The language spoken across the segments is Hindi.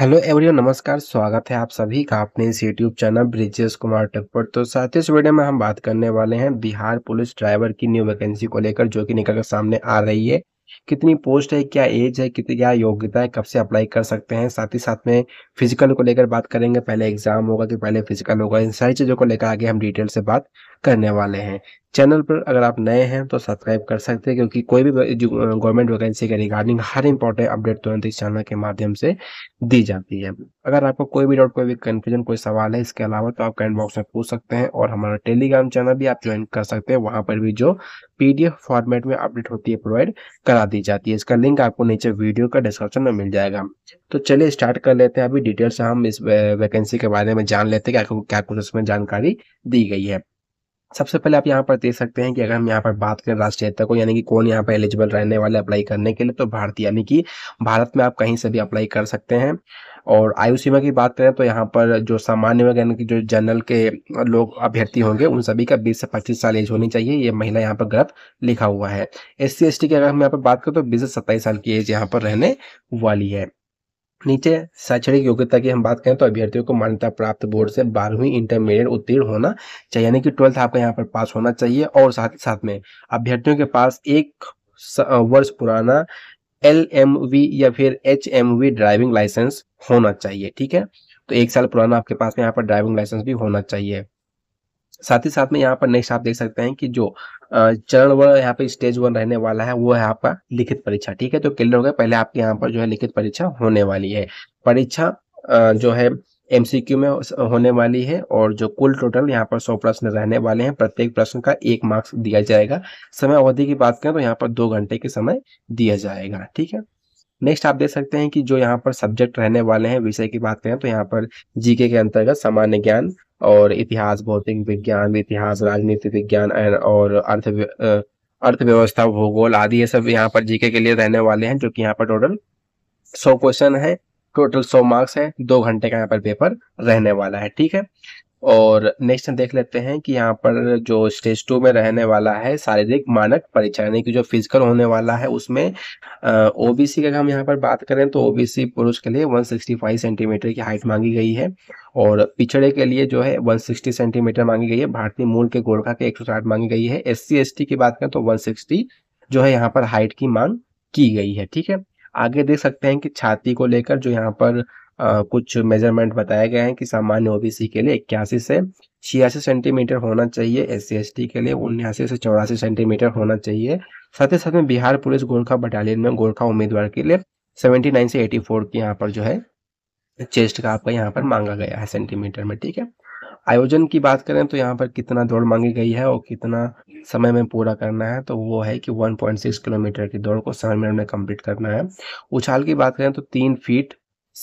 हेलो एवरीवन नमस्कार स्वागत है आप सभी का अपने इस यूट्यूब चैनल ब्रिजेश कुमार टक पर तो ही इस वीडियो में हम बात करने वाले हैं बिहार पुलिस ड्राइवर की न्यू वैकेंसी को लेकर जो कि निकल कर सामने आ रही है कितनी पोस्ट है क्या एज है कितनी क्या योग्यता है कब से अप्लाई कर सकते हैं साथ ही साथ में फिजिकल को लेकर बात करेंगे पहले एग्जाम होगा कि पहले फिजिकल होगा इन सारी चीज़ों को लेकर आगे हम डिटेल से बात करने वाले हैं चैनल पर अगर आप नए हैं तो सब्सक्राइब कर सकते हैं क्योंकि कोई भी गवर्नमेंट वैकेंसी के रिगार्डिंग हर इंपॉर्टेंट अपडेट तुरंत इस चैनल के माध्यम से दी जाती है अगर आपको कोई भी डाउट कोई भी कंफ्यूजन कोई सवाल है इसके अलावा तो आप कमेंट बॉक्स में पूछ सकते हैं और हमारा टेलीग्राम चैनल भी आप ज्वाइन कर सकते हैं वहाँ पर भी जो पीडीएफ फॉर्मेट में अपडेट होती है प्रोवाइड करा दी जाती है इसका लिंक आपको नीचे वीडियो का डिस्क्रिप्शन में मिल जाएगा तो चलिए स्टार्ट कर लेते हैं अभी डिटेल से हम इस वैकेंसी के बारे में जान लेते हैं कि आपको क्या कुछ उसमें जानकारी दी गई है सबसे पहले आप यहाँ पर देख सकते हैं कि अगर हम यहाँ पर बात करें राष्ट्रीयता को यानी कि कौन यहाँ पर एलिजिबल रहने वाले अप्लाई करने के लिए तो भारतीय यानी कि भारत में आप कहीं से भी अप्लाई कर सकते हैं और आयु सीमा की बात करें तो यहाँ पर जो सामान्य वर्ग यानी कि जो जनरल के लोग अभ्यर्थी होंगे उन सभी का 20 से 25 साल एज होनी चाहिए ये महिला यहाँ पर गलत लिखा हुआ है एस सी की अगर हम यहाँ पर बात करें तो बीस से सत्ताईस साल की एज यहाँ पर रहने वाली है नीचे शैक्षणिक योग्यता की हम बात करें तो अभ्यर्थियों को मान्यता प्राप्त बोर्ड से बारहवीं इंटरमीडिएट उत्तीर्ण होना चाहिए यानी कि ट्वेल्थ आपका यहाँ पर पास होना चाहिए और साथ ही साथ में अभ्यर्थियों के पास एक वर्ष पुराना एल एम वी या फिर H M V driving licence होना चाहिए ठीक है तो एक साल पुराना आपके पास में यहाँ पर ड्राइविंग लाइसेंस भी होना चाहिए साथ ही साथ में यहाँ पर नेक्स्ट आप देख सकते हैं कि जो चरण वन यहाँ पे स्टेज वन रहने वाला है वो है आपका लिखित परीक्षा ठीक है तो क्लियर हो गया पहले आपके यहाँ पर जो है लिखित परीक्षा होने वाली है परीक्षा जो है एमसीक्यू में होने वाली है और जो कुल टोटल यहाँ पर सौ प्रश्न रहने वाले हैं प्रत्येक प्रश्न का एक मार्क्स दिया जाएगा समय अवधि की बात करें तो यहाँ पर दो घंटे के समय दिया जाएगा ठीक है नेक्स्ट आप देख सकते हैं कि जो यहाँ पर सब्जेक्ट रहने वाले हैं विषय की बात करें तो यहाँ पर जीके के अंतर्गत सामान्य ज्ञान और इतिहास भौतिक विज्ञान इतिहास राजनीति विज्ञान और अर्थ अर्थव्यवस्था भूगोल आदि ये सब यहाँ पर जीके के लिए रहने वाले हैं जो कि यहाँ पर टोटल सौ क्वेश्चन है टोटल सौ मार्क्स है दो घंटे का यहाँ पर पेपर रहने वाला है ठीक है और नेक्स्ट हम देख लेते हैं कि यहाँ पर जो स्टेज टू में रहने वाला है शारीरिक मानक परीक्षा यानी कि जो फिजिकल होने वाला है उसमें ओबीसी का हम यहाँ पर बात करें तो ओबीसी पुरुष के लिए 165 सेंटीमीटर की हाइट मांगी गई है और पिछड़े के लिए जो है 160 सेंटीमीटर मांगी गई है भारतीय मूल के गोरखा के एक मांगी गई है एस सी की बात करें तो वन जो है यहाँ पर हाइट की मांग की गई है ठीक है आगे देख सकते हैं कि छाती को लेकर जो यहाँ पर आ, कुछ मेजरमेंट बताए गए हैं कि सामान्य ओबीसी के लिए इक्यासी से छियासी सेंटीमीटर होना चाहिए एस सी के लिए उन्यासी से चौरासी सेंटीमीटर होना चाहिए साथ ही साथ में बिहार पुलिस गोरखा बटालियन में गोरखा उम्मीदवार के लिए 79 से 84 की यहाँ पर जो है चेस्ट का आपका यहाँ पर मांगा गया है सेंटीमीटर में ठीक है आयोजन की बात करें तो यहाँ पर कितना दौड़ मांगी गई है और कितना समय में पूरा करना है तो वो है कि 1.6 किलोमीटर की दौड़ को समय में कंप्लीट करना है उछाल की बात करें तो तीन फीट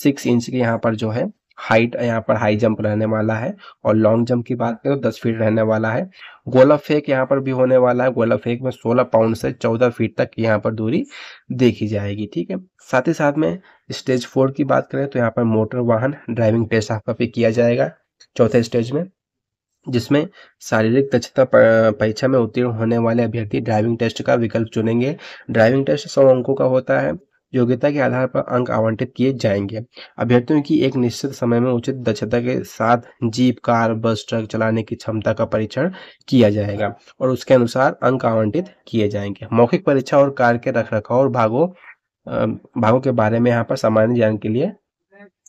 सिक्स इंच के यहाँ पर जो है हाइट यहाँ पर हाई जंप रहने वाला है और लॉन्ग जंप की बात करें तो दस फीट रहने वाला है गोला फेक यहाँ पर भी होने वाला है गोला फेक में सोलह पाउंड से चौदह फीट तक यहाँ पर दूरी देखी जाएगी ठीक है साथ ही साथ में स्टेज फोर की बात करें तो यहाँ पर मोटर वाहन ड्राइविंग टेस्ट आपका भी किया जाएगा चौथे स्टेज में जिसमें शारीरिक दक्षता परीक्षा में उत्तीर्ण होने वाले अभ्यर्थी ड्राइविंग टेस्ट का विकल्प चुनेंगे ड्राइविंग टेस्ट सौ अंकों का होता है योग्यता के आधार पर अंक आवंटित किए जाएंगे अभ्यर्थियों की एक निश्चित समय में उचित दक्षता के साथ जीप कार बस ट्रक चलाने की क्षमता का परीक्षण किया जाएगा और उसके अनुसार अंक आवंटित किए जाएंगे मौखिक परीक्षा और कार के रख रखाव और भागों भागों के बारे में यहाँ पर सामान्य ज्ञान के लिए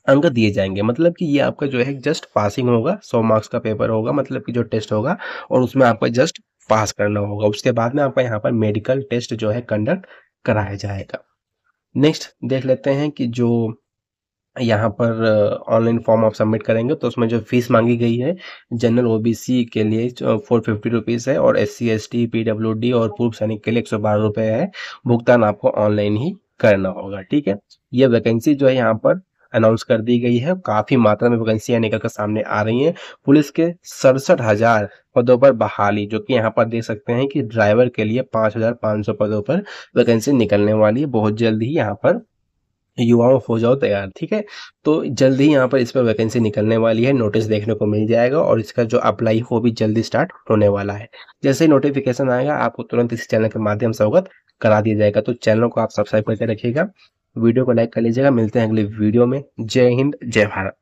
अंक दिए जाएंगे मतलब कि ये आपका जो है जस्ट पासिंग होगा सौ मार्क्स का पेपर होगा मतलब कि जो टेस्ट होगा और उसमें आपका जस्ट पास करना होगा उसके बाद में आपका यहाँ पर मेडिकल टेस्ट जो है कंडक्ट कराया जाएगा नेक्स्ट देख लेते हैं कि जो यहाँ पर ऑनलाइन फॉर्म आप सबमिट करेंगे तो उसमें जो फीस मांगी गई है जनरल ओबीसी के लिए फोर फिफ्टी रुपीज़ है और S C S T P W D और पूर्व सैनिक के लिए एक सौ बारह रुपए है भुगतान आपको ऑनलाइन ही करना होगा ठीक है ये वैकेंसी जो है यहाँ पर अनाउंस कर दी गई है काफी मात्रा में वैकेंसियां निकल कर सामने आ रही हैं पुलिस के सड़सठ हजार पदों पर बहाली जो कि यहां पर देख सकते हैं कि ड्राइवर के लिए पांच हजार पांच सौ पदों पर वैकेंसी निकलने वाली है बहुत जल्द ही यहाँ पर युवाओं हो जाओ तैयार ठीक है तो जल्द ही यहाँ पर इस पर वैकेंसी निकलने वाली है नोटिस देखने को मिल जाएगा और इसका जो अप्लाई वो भी जल्दी स्टार्ट होने वाला है जैसे ही नोटिफिकेशन आएगा आपको तुरंत इस चैनल के माध्यम से अवगत करा दिया जाएगा तो चैनल को आप सब्सक्राइब करके रखिएगा वीडियो को लाइक कर लीजिएगा मिलते हैं अगले वीडियो में जय हिंद जय भारत